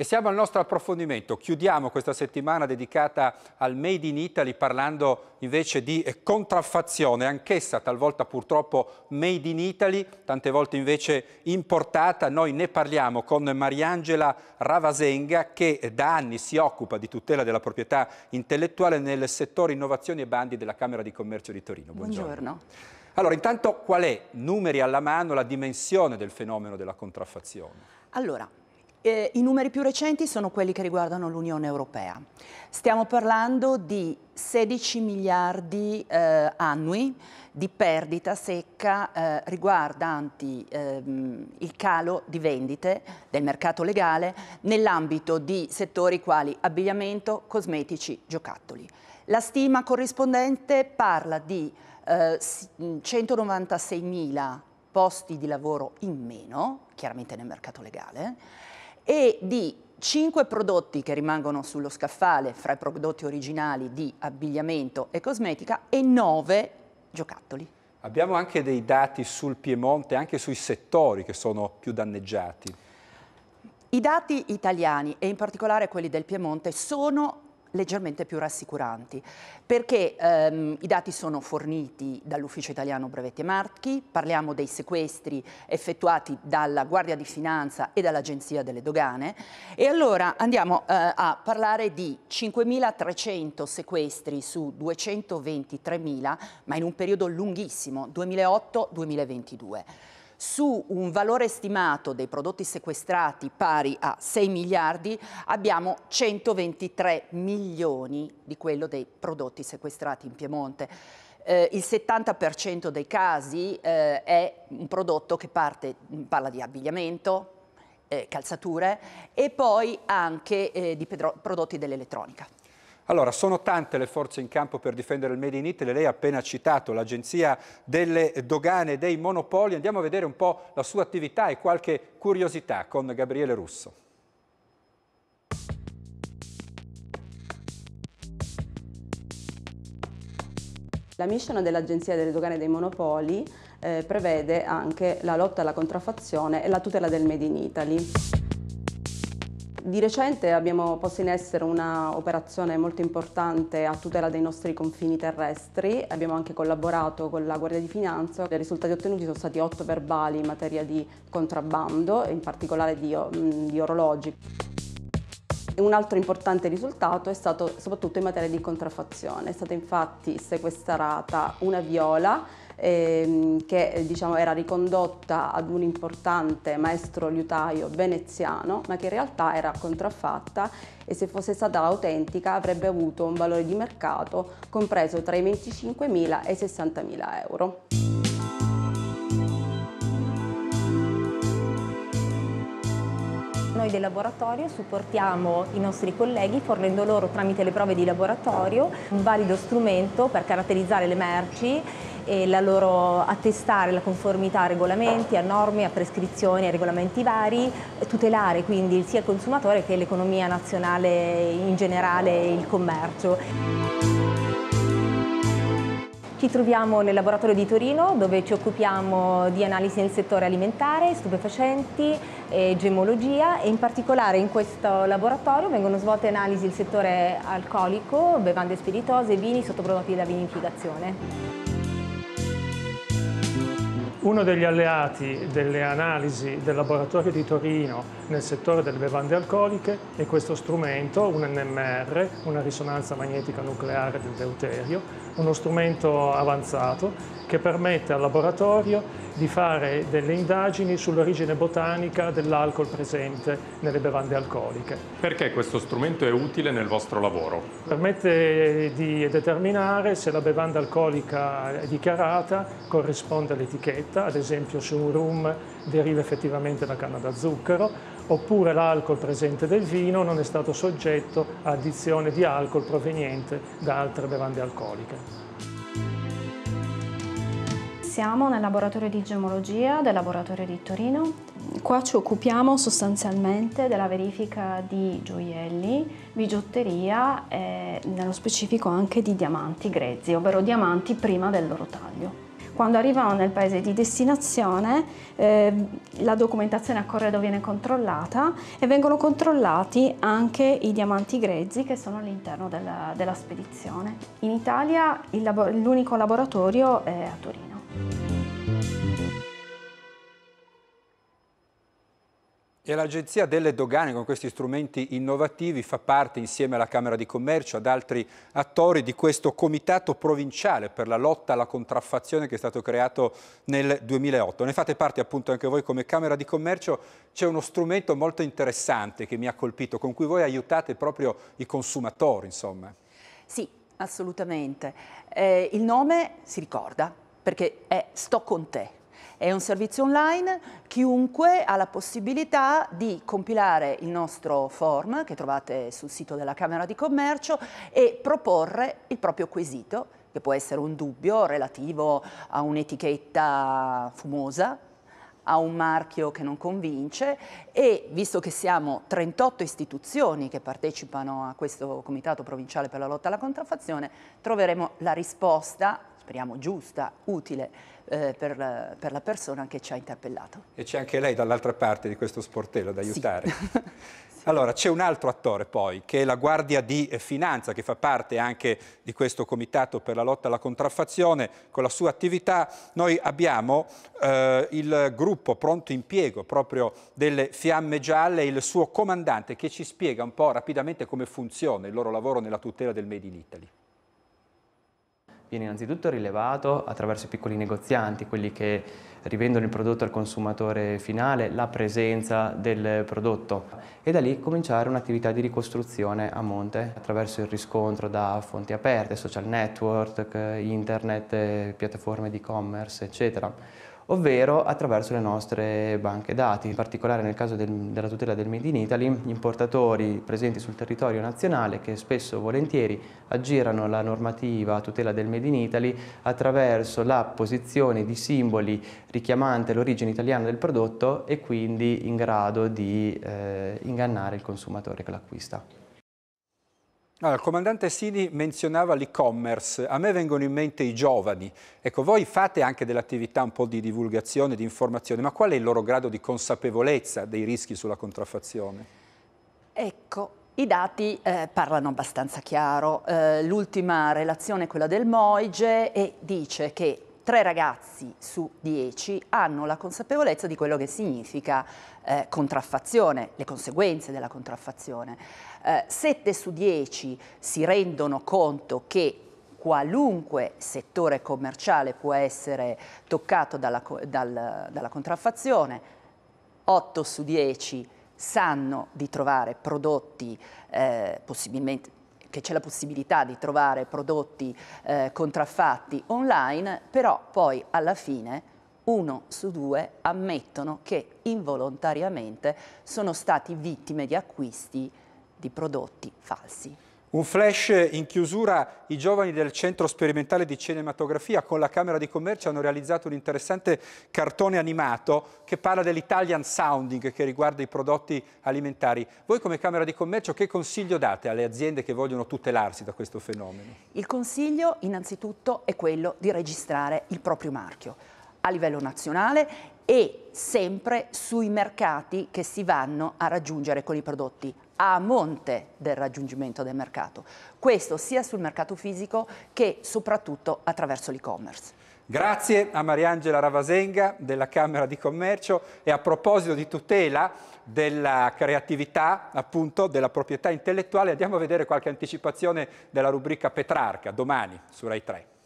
E siamo al nostro approfondimento. Chiudiamo questa settimana dedicata al Made in Italy parlando invece di eh, contraffazione, anch'essa talvolta purtroppo Made in Italy, tante volte invece importata. Noi ne parliamo con Mariangela Ravasenga che eh, da anni si occupa di tutela della proprietà intellettuale nel settore innovazioni e bandi della Camera di Commercio di Torino. Buongiorno. Buongiorno. Allora, intanto qual è, numeri alla mano, la dimensione del fenomeno della contraffazione? Allora, eh, I numeri più recenti sono quelli che riguardano l'Unione Europea. Stiamo parlando di 16 miliardi eh, annui di perdita secca eh, riguardanti ehm, il calo di vendite del mercato legale nell'ambito di settori quali abbigliamento, cosmetici, giocattoli. La stima corrispondente parla di eh, 196 mm, mila posti di lavoro in meno, chiaramente nel mercato legale, e di cinque prodotti che rimangono sullo scaffale fra i prodotti originali di abbigliamento e cosmetica e nove giocattoli. Abbiamo anche dei dati sul Piemonte, anche sui settori che sono più danneggiati. I dati italiani e in particolare quelli del Piemonte sono leggermente più rassicuranti, perché ehm, i dati sono forniti dall'Ufficio Italiano Brevetti e Marchi, parliamo dei sequestri effettuati dalla Guardia di Finanza e dall'Agenzia delle Dogane e allora andiamo eh, a parlare di 5.300 sequestri su 223.000, ma in un periodo lunghissimo, 2008-2022. Su un valore stimato dei prodotti sequestrati pari a 6 miliardi abbiamo 123 milioni di quello dei prodotti sequestrati in Piemonte. Eh, il 70% dei casi eh, è un prodotto che parte, mm, parla di abbigliamento, eh, calzature e poi anche eh, di prodotti dell'elettronica. Allora, sono tante le forze in campo per difendere il Made in Italy, lei ha appena citato l'Agenzia delle Dogane e dei Monopoli, andiamo a vedere un po' la sua attività e qualche curiosità con Gabriele Russo. La mission dell'Agenzia delle Dogane e dei Monopoli eh, prevede anche la lotta alla contraffazione e la tutela del Made in Italy. Di recente abbiamo posto in essere un'operazione molto importante a tutela dei nostri confini terrestri, abbiamo anche collaborato con la Guardia di Finanza, i risultati ottenuti sono stati otto verbali in materia di contrabbando, in particolare di, di orologi. Un altro importante risultato è stato soprattutto in materia di contraffazione, è stata infatti sequestrata una viola ehm, che eh, diciamo, era ricondotta ad un importante maestro liutaio veneziano, ma che in realtà era contraffatta e se fosse stata autentica avrebbe avuto un valore di mercato compreso tra i 25.000 e i 60.000 euro. Noi del laboratorio supportiamo i nostri colleghi fornendo loro tramite le prove di laboratorio un valido strumento per caratterizzare le merci e la loro attestare la conformità a regolamenti, a norme, a prescrizioni, a regolamenti vari, tutelare quindi sia il consumatore che l'economia nazionale in generale e il commercio. Ci troviamo nel laboratorio di Torino dove ci occupiamo di analisi nel settore alimentare, stupefacenti, e gemologia e in particolare in questo laboratorio vengono svolte analisi del settore alcolico, bevande spiritose, vini sottoprodotti da vinificazione. Uno degli alleati delle analisi del laboratorio di Torino nel settore delle bevande alcoliche è questo strumento, un NMR, una risonanza magnetica nucleare del deuterio, uno strumento avanzato che permette al laboratorio di fare delle indagini sull'origine botanica dell'alcol presente nelle bevande alcoliche. Perché questo strumento è utile nel vostro lavoro? Permette di determinare se la bevanda alcolica dichiarata corrisponde all'etichetta, ad esempio se un rum deriva effettivamente da canna da zucchero, oppure l'alcol presente nel vino non è stato soggetto a addizione di alcol proveniente da altre bevande alcoliche. Siamo nel laboratorio di gemologia del laboratorio di Torino. Qua ci occupiamo sostanzialmente della verifica di gioielli, bigiotteria e nello specifico anche di diamanti grezzi, ovvero diamanti prima del loro taglio. Quando arrivano nel paese di destinazione eh, la documentazione a corredo viene controllata e vengono controllati anche i diamanti grezzi che sono all'interno della, della spedizione. In Italia l'unico labo laboratorio è a Torino. E l'Agenzia delle Dogane con questi strumenti innovativi fa parte insieme alla Camera di Commercio ad altri attori di questo comitato provinciale per la lotta alla contraffazione che è stato creato nel 2008. Ne fate parte appunto anche voi come Camera di Commercio. C'è uno strumento molto interessante che mi ha colpito, con cui voi aiutate proprio i consumatori insomma. Sì, assolutamente. Eh, il nome si ricorda perché è Sto con te è un servizio online, chiunque ha la possibilità di compilare il nostro form che trovate sul sito della Camera di Commercio e proporre il proprio quesito, che può essere un dubbio relativo a un'etichetta fumosa, a un marchio che non convince e visto che siamo 38 istituzioni che partecipano a questo Comitato Provinciale per la lotta alla contraffazione, troveremo la risposta, speriamo giusta, utile eh, per, la, per, la, persona che ci ha interpellato. E c'è anche lei dall'altra parte di questo sportello ad aiutare. Sì. Allora, c'è un altro attore poi, che è la Guardia di eh, Finanza, che fa parte anche di questo Comitato per la lotta alla contraffazione. Con la sua attività noi abbiamo eh, il gruppo pronto impiego proprio delle Fiamme Gialle e il suo comandante che ci spiega un po' rapidamente come funziona il loro lavoro nella tutela del Made in Italy viene innanzitutto rilevato attraverso i piccoli negozianti, quelli che rivendono il prodotto al consumatore finale, la presenza del prodotto e da lì cominciare un'attività di ricostruzione a monte attraverso il riscontro da fonti aperte, social network, eh, internet, eh, piattaforme di e-commerce, eccetera ovvero attraverso le nostre banche dati. In particolare nel caso del, della tutela del Made in Italy, gli importatori presenti sul territorio nazionale che spesso volentieri aggirano la normativa a tutela del Made in Italy attraverso la posizione di simboli richiamante l'origine italiana del prodotto e quindi in grado di eh, ingannare il consumatore che l'acquista. Allora, il comandante Sini menzionava l'e-commerce, a me vengono in mente i giovani. Ecco, voi fate anche dell'attività un po' di divulgazione, di informazione, ma qual è il loro grado di consapevolezza dei rischi sulla contraffazione? Ecco, i dati eh, parlano abbastanza chiaro. Eh, l'ultima relazione è quella del Moige e dice che tre ragazzi su dieci hanno la consapevolezza di quello che significa eh, contraffazione, le conseguenze della contraffazione. Eh, sette su dieci si rendono conto che qualunque settore commerciale può essere toccato dalla, dal, dalla contraffazione, otto su dieci sanno di trovare prodotti eh, possibilmente che c'è la possibilità di trovare prodotti eh, contraffatti online, però poi alla fine uno su due ammettono che involontariamente sono stati vittime di acquisti di prodotti falsi. Un flash in chiusura, i giovani del Centro Sperimentale di Cinematografia con la Camera di Commercio hanno realizzato un interessante cartone animato che parla dell'Italian Sounding che riguarda i prodotti alimentari. Voi come Camera di Commercio che consiglio date alle aziende che vogliono tutelarsi da questo fenomeno? Il consiglio innanzitutto è quello di registrare il proprio marchio a livello nazionale e sempre sui mercati che si vanno a raggiungere con i prodotti a monte del raggiungimento del mercato. Questo sia sul mercato fisico che soprattutto attraverso l'e-commerce. Grazie a Mariangela Ravasenga della Camera di Commercio e a proposito di tutela della creatività, appunto, della proprietà intellettuale, andiamo a vedere qualche anticipazione della rubrica Petrarca domani su Rai 3.